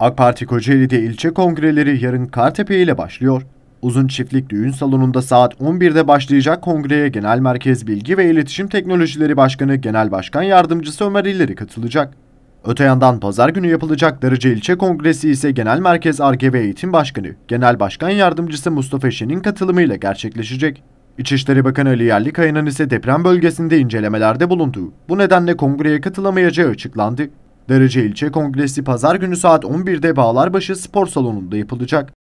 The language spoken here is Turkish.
AK Parti Kocaeli'de ilçe kongreleri yarın Kartepe ile başlıyor. Uzun Çiftlik Düğün Salonu'nda saat 11'de başlayacak kongreye Genel Merkez Bilgi ve İletişim Teknolojileri Başkanı Genel Başkan Yardımcısı Ömer İlleri katılacak. Öte yandan pazar günü yapılacak Darıca İlçe Kongresi ise Genel Merkez Arge ve Eğitim Başkanı, Genel Başkan Yardımcısı Mustafa Şen'in katılımıyla gerçekleşecek. İçişleri Bakanı Ali Yerlikaya'nın ise deprem bölgesinde incelemelerde bulunduğu, bu nedenle kongreye katılamayacağı açıklandı. Darıca İlçe Kongresi pazar günü saat 11'de Bağlarbaşı Spor Salonu'nda yapılacak.